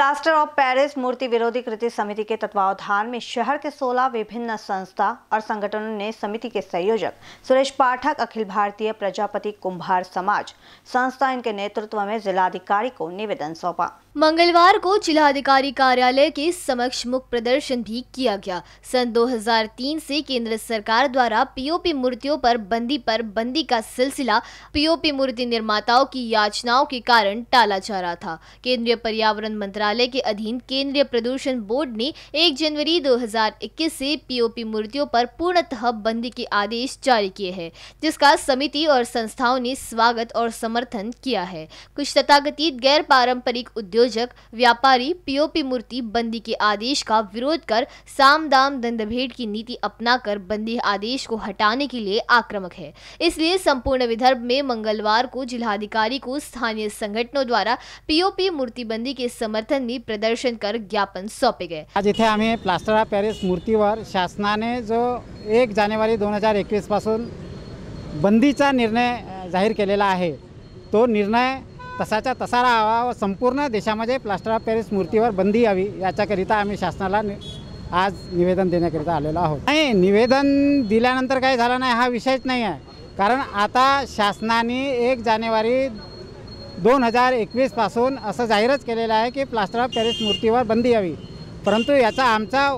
plaster of Paris मूर्ति विरोधी कृति समिति के तत्वावधान में शहर के 16 विभिन्न संस्था और संगठनों ने समिति के संयोजक सुरेश पाठक अखिल भारतीय प्रजापति कुंभार समाज संस्था इनके नेतृत्व में जिलाधिकारी को निवेदन सौंपा मंगलवार को जिलाधिकारी कार्यालय के समक्ष मुख प्रदर्शन भी किया गया सन 2003 से केंद्र सरकार द्वारा पीओपी मूर्तियों पर बंदी पर बंदी का सिलसिला पीओपी मूर्ति निर्माताओं की याचनाओं के कारण टाला जा रहा था केंद्रीय पर्यावरण मंत्रालय मंत्रालय के अधीन केंद्रीय प्रदूषण बोर्ड ने 1 जनवरी 2021 से पीओपी मूर्तियों पर पूर्णतः बंदी के आदेश जारी किए हैं जिसका समिति और संस्थाओं ने स्वागत और समर्थन किया है कुछ तथाकथित गैर पारंपरिक उद्योजक व्यापारी पीओपी मूर्ति बंदी के आदेश का विरोध कर साम दाम दंडभेद की नीति अपनाकर बंदी आदेश को हटाने के लिए आक्रमक है इसलिए संपूर्ण विदर्भ में मंगलवार को जिलाधिकारी को स्थानीय संगठनों द्वारा पीओपी मूर्तिबंदी के समर्थन यांनी प्रदर्शन कर ज्ञापन सोपे गे आज इथे आम्ही प्लास्टर ऑफ पॅरिस मूर्तीवर शासनाने जो एक जानेवारी दोन हजार एकवीस पासून बंदीचा निर्णय जाहीर केलेला आहे तो निर्णय तसाच्या तसा राहावा व संपूर्ण देशामध्ये प्लास्टर ऑफ पॅरिस मूर्तीवर बंदी यावी याच्याकरिता आम्ही शासनाला आज निवेदन देण्याकरिता आलेलो आहोत नाही निवेदन दिल्यानंतर काही झालं नाही हा विषयच नाही आहे कारण आता शासनाने एक जानेवारी दोन हजार एकवीसपासून असं जाहीरच केलेलं आहे की प्लास्टर ऑफ पॅरिस मूर्तीवर बंदी यावी परंतु याचा आमचा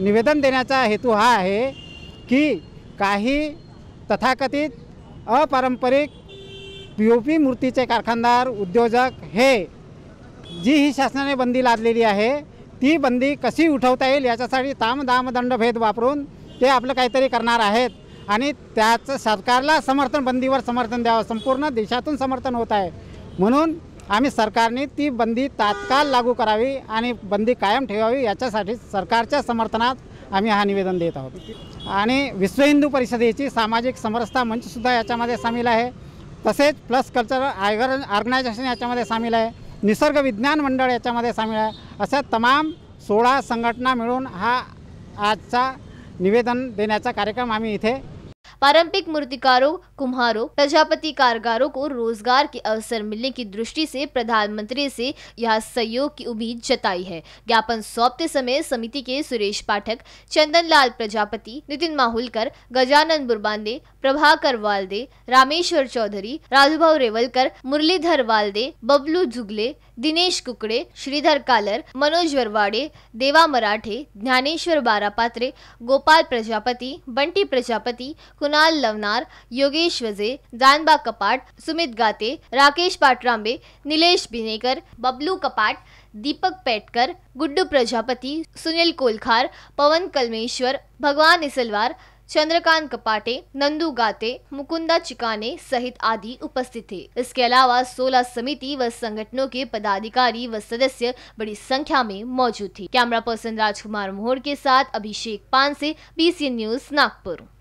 निवेदन देण्याचा हेतू हा आहे की काही तथाकथित अपारंपरिक पी ओ पी मूर्तीचे कारखानदार उद्योजक हे जी ही शासनाने बंदी लादलेली आहे ती बंदी कशी उठवता येईल याच्यासाठी ताम दाम दंडभेद वापरून ते आपलं काहीतरी करणार आहेत आणि त्याचं सरकारला समर्थन बंदीवर समर्थन द्यावं संपूर्ण देशातून समर्थन होत आहे म्हणून आम्ही सरकारने ती बंदी तात्काळ लागू करावी आणि बंदी कायम ठेवावी याच्यासाठी सरकारच्या समर्थनात आम्ही हा निवेदन देत आहोत आणि विश्व हिंदू परिषदेची सामाजिक समरसता मंचसुद्धा याच्यामध्ये सामील आहे तसेच प्लस कल्चर आयगर ऑर्गनायझेशन याच्यामध्ये सामील आहे निसर्ग विज्ञान मंडळ याच्यामध्ये सामील आहे अशा तमाम सोळा संघटना मिळून हा आजचा निवेदन देण्याचा कार्यक्रम आम्ही इथे पारंपरिक मूर्तिकारों कुम्हारों प्रजापति कारगारों को रोजगार के अवसर मिलने की दृष्टि से प्रधानमंत्री से यह सहयोग की उम्मीद जताई है ज्ञापन सौंपते समय समिति के सुरेश पाठक चंदन लाल प्रजापति नितिन माहुलकर गजानंद बुरबांदे प्रभाकर वालदे रामेश्वर चौधरी राजूभाव रेवलकर मुरलीधर वालदे बबलू जुगले दिनेश कुकडे श्रीधर कालर मनोज वरवाडे देवा मराठे ज्ञानेश्वर बारापात्रे गोपाल प्रजापति बंटी प्रजापति कुणाल लवनार योगेश वजे जानबा कपाट सुमित गाते राकेश पाटरांबे निलेश बिनेकर बबलू कपाट दीपक पेटकर गुड्डू प्रजापति सुनील कोलखार पवन कलमेश्वर भगवान इसलवार चंद्रकांत कपाटे नंदू गाते मुकुंदा चिकाने सहित आदि उपस्थित थे इसके अलावा 16 समिति व संगठनों के पदाधिकारी व सदस्य बड़ी संख्या में मौजूद थे कैमरा पर्सन राजकुमार मोहर के साथ अभिषेक पान से बीसी न्यूज नागपुर